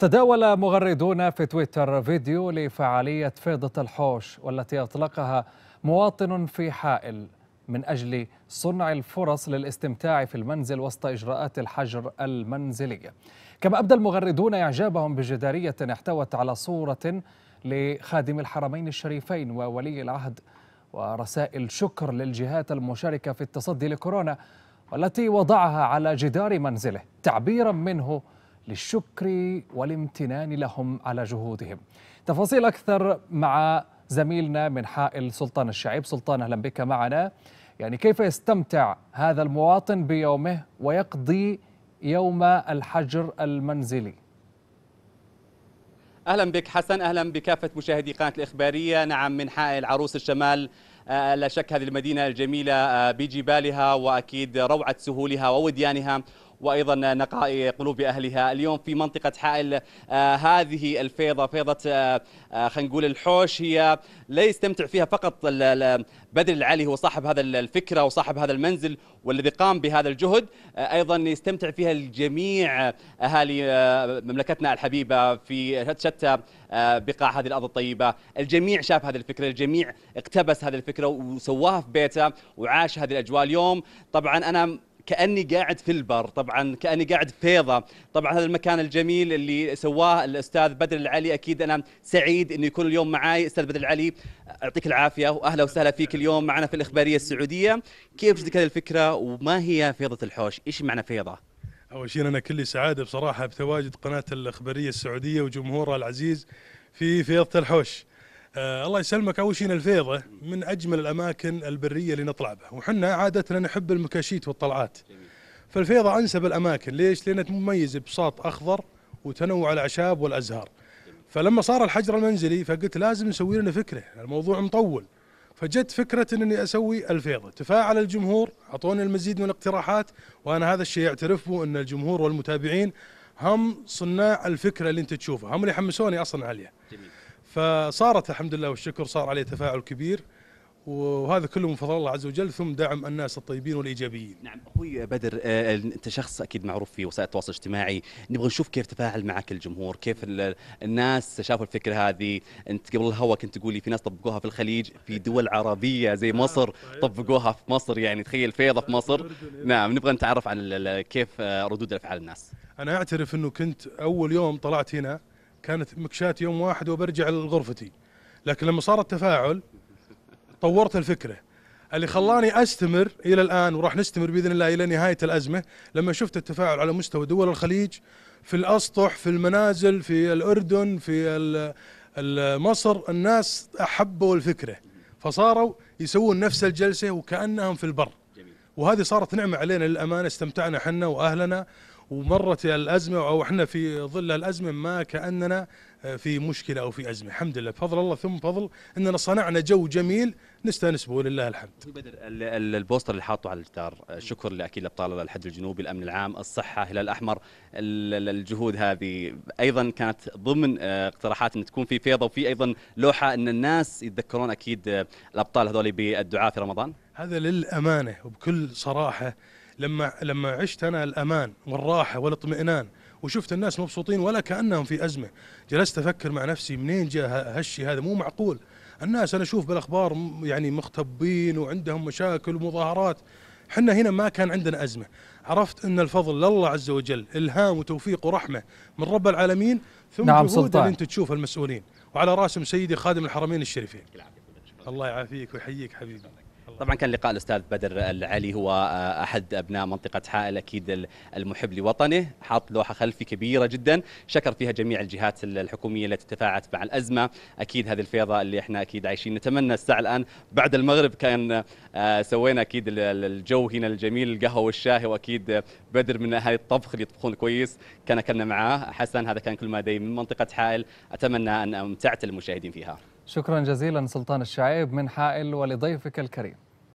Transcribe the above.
تداول مغردون في تويتر فيديو لفعالية فيضة الحوش والتي أطلقها مواطن في حائل من أجل صنع الفرص للاستمتاع في المنزل وسط إجراءات الحجر المنزلية كما أبدى المغردون إعجابهم بجدارية احتوت على صورة لخادم الحرمين الشريفين وولي العهد ورسائل شكر للجهات المشاركة في التصدي لكورونا والتي وضعها على جدار منزله تعبيرا منه للشكر والامتنان لهم على جهودهم تفاصيل أكثر مع زميلنا من حائل سلطان الشعيب سلطان أهلا بك معنا يعني كيف يستمتع هذا المواطن بيومه ويقضي يوم الحجر المنزلي اهلا بك حسن اهلا بكافه مشاهدي قناه الاخباريه نعم من حائل عروس الشمال آه، لا شك هذه المدينه الجميله آه، بجبالها واكيد روعه سهولها ووديانها وايضا نقاء قلوب اهلها اليوم في منطقه حائل آه، هذه الفيضه فيضه آه، آه، خلينا نقول الحوش هي لا يستمتع فيها فقط بدر العلي هو صاحب هذا الفكره وصاحب هذا المنزل والذي قام بهذا الجهد ايضا يستمتع فيها الجميع اهالي مملكتنا الحبيبه في شتى بقاع هذه الارض الطيبه، الجميع شاف هذه الفكره، الجميع اقتبس هذه الفكره وسواها في بيته وعاش هذه الاجواء اليوم، طبعا انا كاني قاعد في البر طبعا كاني قاعد في فيضه طبعا هذا المكان الجميل اللي سواه الاستاذ بدر العلي اكيد انا سعيد انه يكون اليوم معي استاذ بدر العلي يعطيك العافيه واهلا وسهلا فيك اليوم معنا في الاخباريه السعوديه كيف جدك هذه الفكره وما هي فيضه الحوش ايش معنى فيضه اول شيء انا كل سعاده بصراحه بتواجد قناه الاخباريه السعوديه وجمهورها العزيز في فيضه الحوش آه الله يسلمك اول شيء الفيضه من اجمل الاماكن البريه اللي نطلع بها وحنا عادتنا نحب المكاشيت والطلعات جميل. فالفيضه انسب الاماكن ليش لانها مميزه بساط اخضر وتنوع الاعشاب والازهار جميل. فلما صار الحجر المنزلي فقلت لازم نسوي لنا فكره الموضوع مطول فجت فكرة اني اسوي الفيضة، تفاعل الجمهور، اعطوني المزيد من الاقتراحات وانا هذا الشيء اعترف به ان الجمهور والمتابعين هم صناع الفكرة اللي انت تشوفها، هم اللي حمسوني اصلا عليها. جميل. فصارت الحمد لله والشكر صار عليه تفاعل كبير وهذا كله من فضل الله عز وجل ثم دعم الناس الطيبين والايجابيين. نعم اخوي بدر آه، انت شخص اكيد معروف في وسائل التواصل الاجتماعي، نبغى نشوف كيف تفاعل معك الجمهور، كيف الناس شافوا الفكره هذه، انت قبل الهوا كنت تقول لي في ناس طبقوها في الخليج، في دول عربيه زي آه، مصر طبقوها في مصر يعني تخيل فيضه في مصر. نعم نبغى نتعرف عن كيف آه، ردود افعال الناس. انا اعترف انه كنت اول يوم طلعت هنا كانت مكشات يوم واحد وبرجع لغرفتي لكن لما صار التفاعل طورت الفكره اللي خلاني استمر الى الان وراح نستمر باذن الله الى نهايه الازمه لما شفت التفاعل على مستوى دول الخليج في الاسطح في المنازل في الاردن في مصر الناس احبوا الفكره فصاروا يسوون نفس الجلسه وكانهم في البر وهذه صارت نعمه علينا للامانه استمتعنا حنا واهلنا ومرت الازمه او احنا في ظل الازمه ما كاننا آه، في مشكله او في ازمه الحمد لله بفضل الله ثم فضل اننا صنعنا جو جميل نستانس به لله الحمد. بدر البوستر اللي حاطه على الجدار آه، شكر لاكيد الابطال الحد الجنوبي الامن العام الصحه الهلال الاحمر الجهود هذه ايضا كانت ضمن آه، اقتراحات ان تكون في فيضه وفي ايضا لوحه ان الناس يتذكرون اكيد الابطال هذول بالدعاء في رمضان. هذا للامانه وبكل صراحه لما لما عشت انا الامان والراحه والاطمئنان وشفت الناس مبسوطين ولا كانهم في ازمه جلست افكر مع نفسي منين جاء هالشيء هذا مو معقول الناس انا اشوف بالاخبار يعني مختبين وعندهم مشاكل ومظاهرات حنا هنا ما كان عندنا ازمه عرفت ان الفضل لله عز وجل الهام وتوفيق ورحمه من رب العالمين ثم نعم جهود اللي انت تشوف المسؤولين وعلى راسهم سيدي خادم الحرمين الشريفين الله يعافيك ويحييك حبيبي طبعا كان لقاء الاستاذ بدر العلي هو آه، احد ابناء منطقه حائل اكيد المحب لوطنه حاط لوحه خلفي كبيره جدا شكر فيها جميع الجهات الحكوميه التي تفاعلت مع الازمه اكيد هذه الفيضه اللي احنا اكيد عايشين نتمنى الساعه الان بعد المغرب كان آه، سوينا اكيد الجو هنا الجميل القهوه والشاي واكيد بدر من اهالي الطبخ اللي يطبخون كويس كان اكلنا معاه حسن هذا كان كل ما لدي من منطقه حائل اتمنى ان امتعت المشاهدين فيها شكرا جزيلا سلطان الشعيب من حائل ولضيفك الكريم